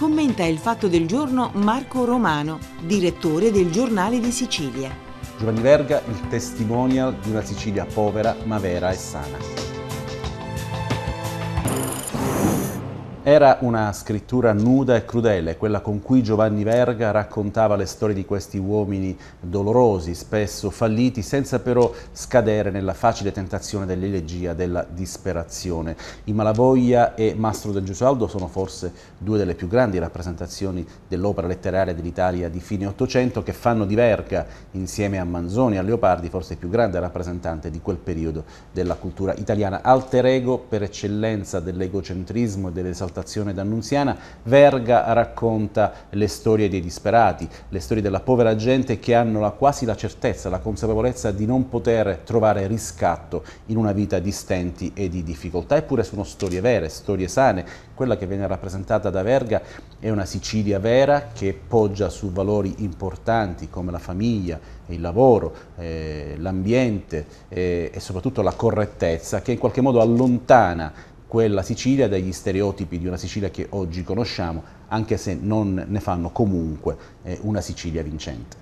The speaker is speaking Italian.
commenta il fatto del giorno Marco Romano, direttore del Giornale di Sicilia. Giovanni Verga, il testimonial di una Sicilia povera ma vera e sana. Era una scrittura nuda e crudele, quella con cui Giovanni Verga raccontava le storie di questi uomini dolorosi, spesso falliti, senza però scadere nella facile tentazione dell'elegia, della disperazione. I Malavoglia e Mastro del Gesualdo sono forse due delle più grandi rappresentazioni dell'opera letteraria dell'Italia di fine Ottocento che fanno di Verga, insieme a Manzoni e a Leopardi, forse il più grande rappresentante di quel periodo della cultura italiana. Alter ego per eccellenza dell'egocentrismo e dell'esaltazione stazione d'Annunziana, Verga racconta le storie dei disperati, le storie della povera gente che hanno la, quasi la certezza, la consapevolezza di non poter trovare riscatto in una vita di stenti e di difficoltà, eppure sono storie vere, storie sane. Quella che viene rappresentata da Verga è una Sicilia vera che poggia su valori importanti come la famiglia, il lavoro, eh, l'ambiente eh, e soprattutto la correttezza che in qualche modo allontana quella Sicilia dagli stereotipi di una Sicilia che oggi conosciamo, anche se non ne fanno comunque eh, una Sicilia vincente.